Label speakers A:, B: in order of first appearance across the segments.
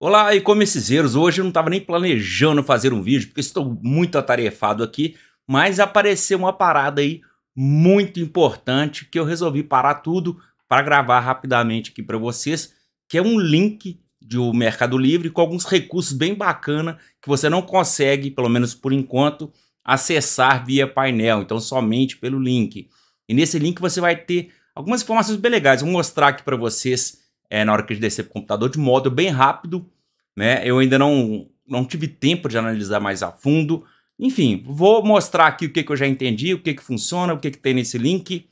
A: Olá, e-commercezeiros! Hoje eu não estava nem planejando fazer um vídeo, porque estou muito atarefado aqui, mas apareceu uma parada aí muito importante que eu resolvi parar tudo para gravar rapidamente aqui para vocês, que é um link do Mercado Livre com alguns recursos bem bacana que você não consegue, pelo menos por enquanto, acessar via painel, então somente pelo link. E nesse link você vai ter algumas informações bem legais, vou mostrar aqui para vocês é, na hora que descer para o computador de modo bem rápido. Né? Eu ainda não, não tive tempo de analisar mais a fundo. Enfim, vou mostrar aqui o que, que eu já entendi, o que, que funciona, o que, que tem nesse link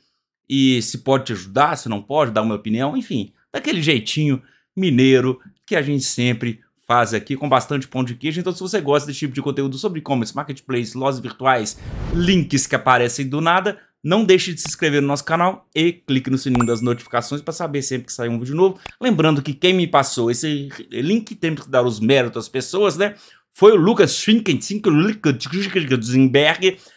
A: e se pode te ajudar, se não pode, dar uma opinião. Enfim, daquele jeitinho mineiro que a gente sempre faz aqui com bastante pão de queijo. Então, se você gosta desse tipo de conteúdo sobre e-commerce, marketplace, lojas virtuais, links que aparecem do nada, não deixe de se inscrever no nosso canal e clique no sininho das notificações para saber sempre que sair um vídeo novo. Lembrando que quem me passou esse link, tem que dar os méritos às pessoas, né? Foi o Lucas Schinkenzinberg,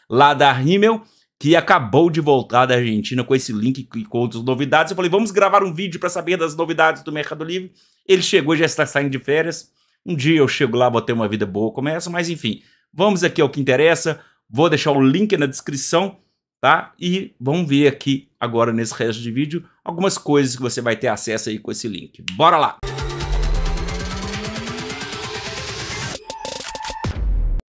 A: lá da Rimmel, que acabou de voltar da Argentina com esse link e com outras novidades. Eu falei, vamos gravar um vídeo para saber das novidades do Mercado Livre. Ele chegou e já está saindo de férias. Um dia eu chego lá, vou ter uma vida boa, começa, mas enfim. Vamos aqui ao que interessa. Vou deixar o link na descrição tá? E vamos ver aqui agora nesse resto de vídeo algumas coisas que você vai ter acesso aí com esse link. Bora lá!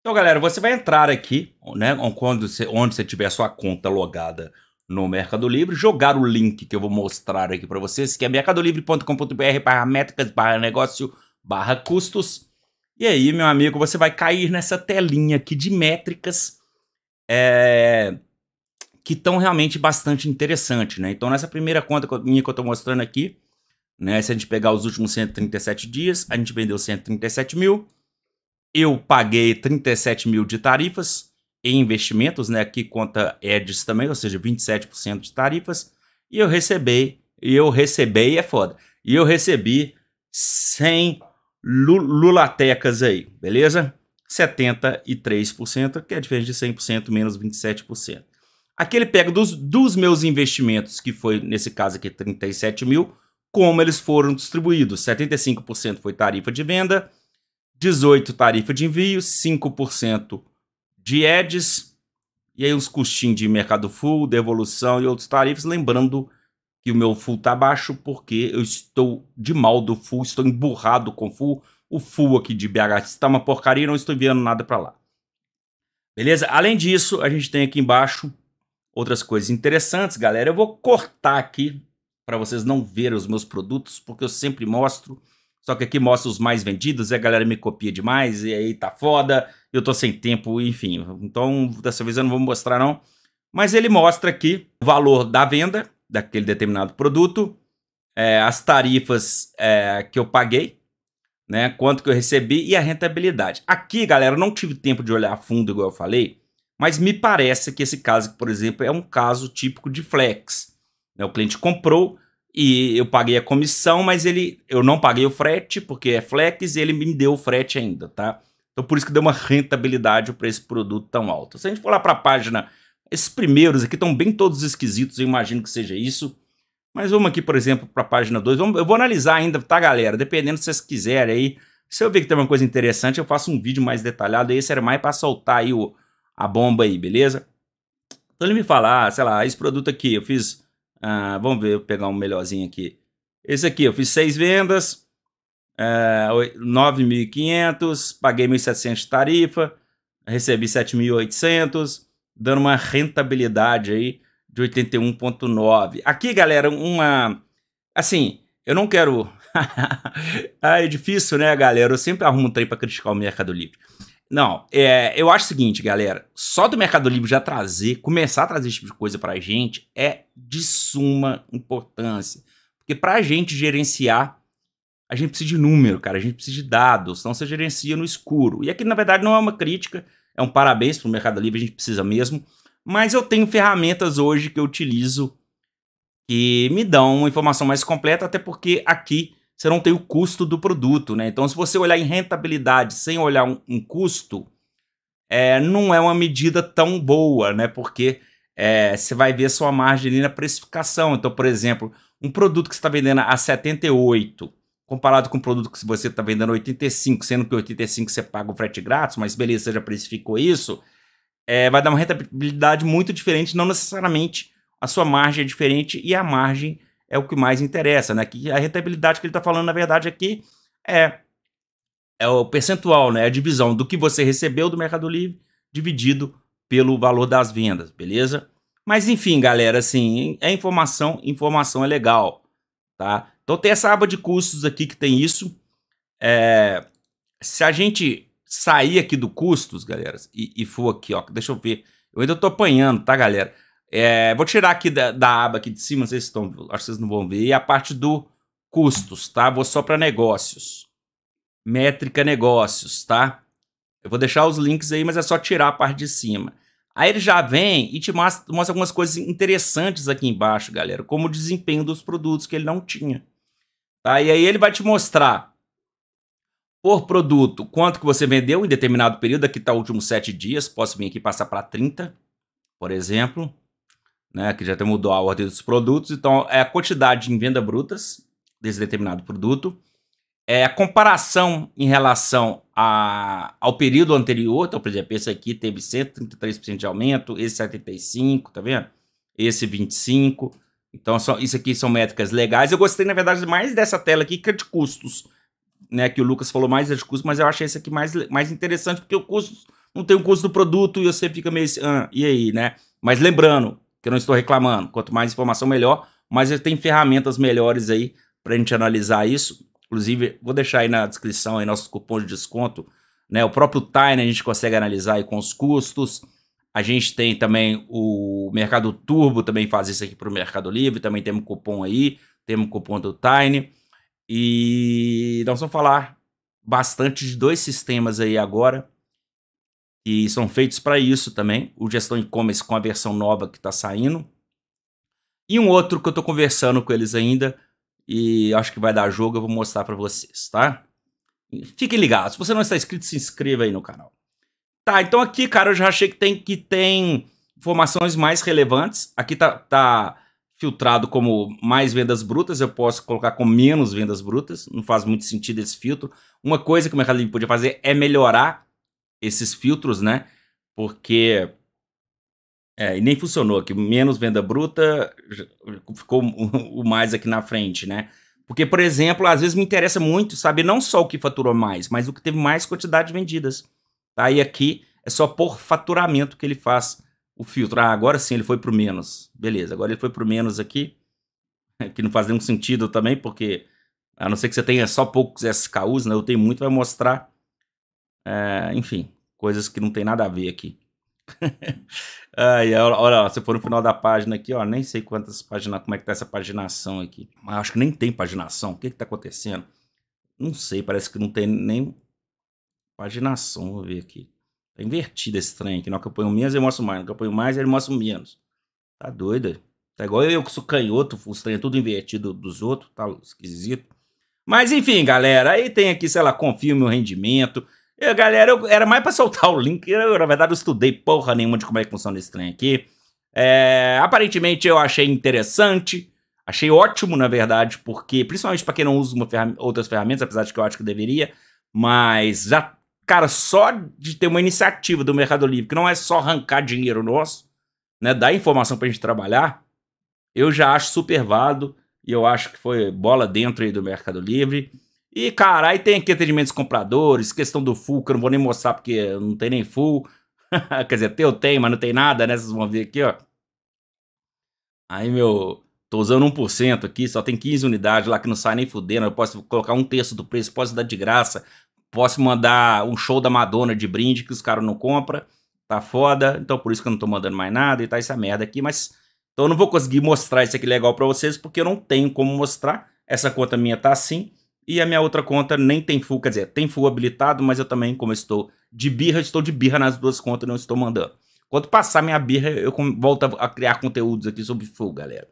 A: Então, galera, você vai entrar aqui, né, quando você, onde você tiver sua conta logada no Mercado Livre, jogar o link que eu vou mostrar aqui para vocês, que é mercadolivre.com.br barra métricas, barra negócio, barra custos. E aí, meu amigo, você vai cair nessa telinha aqui de métricas. É, que estão realmente bastante interessantes, né? Então, nessa primeira conta minha que eu estou mostrando aqui, né? Se a gente pegar os últimos 137 dias, a gente vendeu 137 mil. Eu paguei 37 mil de tarifas em investimentos, né? Aqui conta EDS também, ou seja, 27% de tarifas. E eu recebi, e eu recebi, é foda. E eu recebi 100 lulatecas aí, beleza? 73%, que é a diferença de 100% menos 27%. Aqui ele pega dos, dos meus investimentos, que foi, nesse caso aqui, 37 mil, como eles foram distribuídos. 75% foi tarifa de venda, 18% tarifa de envio, 5% de ads, e aí uns custinhos de mercado full, devolução e outros tarifas. Lembrando que o meu full está baixo porque eu estou de mal do full, estou emburrado com full. O full aqui de BH está uma porcaria, não estou enviando nada para lá. Beleza? Além disso, a gente tem aqui embaixo outras coisas interessantes, galera. Eu vou cortar aqui para vocês não verem os meus produtos, porque eu sempre mostro. Só que aqui mostra os mais vendidos, e a galera me copia demais, e aí tá foda, eu tô sem tempo, enfim. Então, dessa vez eu não vou mostrar, não. Mas ele mostra aqui o valor da venda daquele determinado produto, é, as tarifas é, que eu paguei, né? Quanto que eu recebi e a rentabilidade. Aqui, galera, eu não tive tempo de olhar a fundo, igual eu falei, mas me parece que esse caso, por exemplo, é um caso típico de flex. Né? O cliente comprou e eu paguei a comissão, mas ele eu não paguei o frete, porque é flex, e ele me deu o frete ainda, tá? Então por isso que deu uma rentabilidade para esse produto tão alto. Se a gente for lá para a página, esses primeiros aqui estão bem todos esquisitos, eu imagino que seja isso. Mas vamos aqui, por exemplo, para a página 2. Eu vou analisar ainda, tá, galera? Dependendo se vocês quiserem aí. Se eu ver que tem uma coisa interessante, eu faço um vídeo mais detalhado. Esse era mais para soltar aí o, a bomba aí, beleza? Então ele me fala, ah, sei lá, esse produto aqui eu fiz, ah, vamos ver, eu pegar um melhorzinho aqui. Esse aqui eu fiz seis vendas, é, eh, 9.500, paguei 1.700 de tarifa, recebi 7.800, dando uma rentabilidade aí de 81.9. Aqui, galera, uma assim, eu não quero ah, é difícil, né, galera? Eu sempre arrumo um trem para criticar o Mercado Livre. Não, é, eu acho o seguinte, galera. Só do Mercado Livre já trazer, começar a trazer esse tipo de coisa pra gente é de suma importância. Porque pra gente gerenciar, a gente precisa de número, cara. A gente precisa de dados, senão você gerencia no escuro. E aqui, na verdade, não é uma crítica, é um parabéns pro Mercado Livre, a gente precisa mesmo. Mas eu tenho ferramentas hoje que eu utilizo que me dão uma informação mais completa, até porque aqui você não tem o custo do produto, né? Então, se você olhar em rentabilidade sem olhar um, um custo, é, não é uma medida tão boa, né? Porque é, você vai ver sua margem ali na precificação. Então, por exemplo, um produto que você está vendendo a 78, comparado com um produto que você está vendendo a 85, sendo que 85 você paga o frete grátis, mas beleza, você já precificou isso, é, vai dar uma rentabilidade muito diferente, não necessariamente a sua margem é diferente e a margem é o que mais interessa, né? Que a rentabilidade que ele está falando, na verdade, aqui é, é, é o percentual, né? É a divisão do que você recebeu do Mercado Livre dividido pelo valor das vendas, beleza? Mas enfim, galera, assim, é informação, informação é legal, tá? Então tem essa aba de custos aqui que tem isso. É, se a gente sair aqui do custos, galera, e, e for aqui, ó, deixa eu ver. Eu ainda tô apanhando, tá, galera? É, vou tirar aqui da, da aba aqui de cima, vocês estão, acho que vocês não vão ver, e a parte do custos, tá? Vou só para negócios. Métrica negócios, tá? Eu vou deixar os links aí, mas é só tirar a parte de cima. Aí ele já vem e te mostra, mostra algumas coisas interessantes aqui embaixo, galera, como o desempenho dos produtos que ele não tinha. Tá? E aí ele vai te mostrar por produto quanto que você vendeu em determinado período, aqui está os últimos 7 dias, posso vir aqui passar para 30, por exemplo né? Que já até mudou a ordem dos produtos. Então, é a quantidade em venda brutas desse determinado produto. É a comparação em relação a, ao período anterior. Então, por exemplo, esse aqui teve 133% de aumento, esse 75%, tá vendo? Esse 25%. Então, só, isso aqui são métricas legais. Eu gostei, na verdade, mais dessa tela aqui, que é de custos. Né, que o Lucas falou mais é de custos, mas eu achei esse aqui mais, mais interessante, porque o custo não tem o custo do produto e você fica meio assim, ah, e aí, né? Mas lembrando, que eu não estou reclamando. Quanto mais informação, melhor. Mas ele tem ferramentas melhores aí para a gente analisar isso. Inclusive, vou deixar aí na descrição aí nossos cupons de desconto. Né? O próprio Tiny a gente consegue analisar aí com os custos. A gente tem também o Mercado Turbo, também faz isso aqui para o Mercado Livre. Também temos cupom aí, temos cupom do Tiny. E nós vamos falar bastante de dois sistemas aí agora que são feitos para isso também. O Gestão E-Commerce com a versão nova que está saindo. E um outro que eu estou conversando com eles ainda e acho que vai dar jogo, eu vou mostrar para vocês, tá? Fiquem ligados. Se você não está inscrito, se inscreva aí no canal. Tá, então aqui, cara, eu já achei que tem, que tem informações mais relevantes. Aqui tá, tá filtrado como mais vendas brutas, eu posso colocar com menos vendas brutas, não faz muito sentido esse filtro. Uma coisa que o Mercado Livre podia fazer é melhorar esses filtros, né? Porque. É, e nem funcionou, aqui menos venda bruta ficou o mais aqui na frente, né? Porque, por exemplo, às vezes me interessa muito saber não só o que faturou mais, mas o que teve mais quantidade vendidas. Tá? E aqui é só por faturamento que ele faz o filtro. Ah, agora sim ele foi para o menos. Beleza, agora ele foi para o menos aqui, que não faz nenhum sentido também, porque a não ser que você tenha só poucos SKUs, né? Eu tenho muito, vai mostrar é, enfim, coisas que não tem nada a ver aqui. Aí, olha, olha, se for no final da página aqui, ó, nem sei quantas páginas, como é que tá essa paginação aqui. Mas acho que nem tem paginação. O que que tá acontecendo? Não sei, parece que não tem nem paginação. Vou ver aqui. Tá invertido esse trem aqui. Na que eu ponho menos, eu mostro mais. não que eu ponho mais, ele mostra menos. Tá doido? Tá igual eu que sou canhoto, os trem é tudo invertido dos outros, tá esquisito. Mas enfim, galera, aí tem aqui, sei lá, confirme o rendimento. Eu, galera, eu, era mais pra soltar o link. Eu, na verdade, eu estudei porra nenhuma de como é que funciona esse trem aqui. É, aparentemente, eu achei interessante. Achei ótimo, na verdade, porque, principalmente para quem não usa ferram outras ferramentas, apesar de que eu acho que eu deveria, mas já, cara, só de ter uma iniciativa do Mercado Livre, que não é só arrancar dinheiro nosso, né, dar informação pra gente trabalhar, eu já acho super e eu acho que foi bola dentro aí do Mercado Livre. E, cara, aí tem aqui atendimentos compradores, questão do full, que eu não vou nem mostrar porque não tem nem full. Quer dizer, eu tenho, mas não tem nada, né? Vocês vão ver aqui, ó. Aí, meu, tô usando 1% aqui, só tem 15 unidades lá que não sai nem fudendo. Eu posso colocar um terço do preço, posso dar de graça, posso mandar um show da Madonna de brinde que os caras não compram. Tá foda, então por isso que eu não tô mandando mais nada e tá essa merda aqui, mas... Então eu não vou conseguir mostrar isso aqui legal pra vocês, porque eu não tenho como mostrar. Essa conta minha tá assim. E a minha outra conta nem tem full, quer dizer, tem full habilitado, mas eu também, como eu estou de birra, estou de birra nas duas contas, não estou mandando. Quando passar minha birra, eu volto a criar conteúdos aqui sobre full, galera.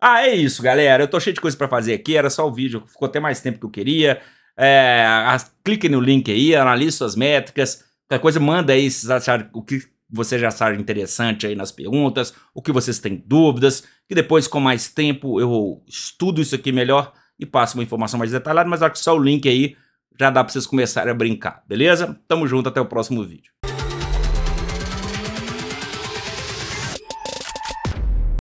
A: Ah, é isso, galera. Eu tô cheio de coisa para fazer aqui, era só o vídeo, ficou até mais tempo que eu queria. É, clique no link aí, analise suas métricas. Qualquer coisa, manda aí se achar o que vocês já acharam interessante aí nas perguntas, o que vocês têm dúvidas, que depois, com mais tempo, eu estudo isso aqui melhor e passa uma informação mais detalhada, mas acho que só o link aí já dá para vocês começarem a brincar, beleza? Tamo junto, até o próximo vídeo.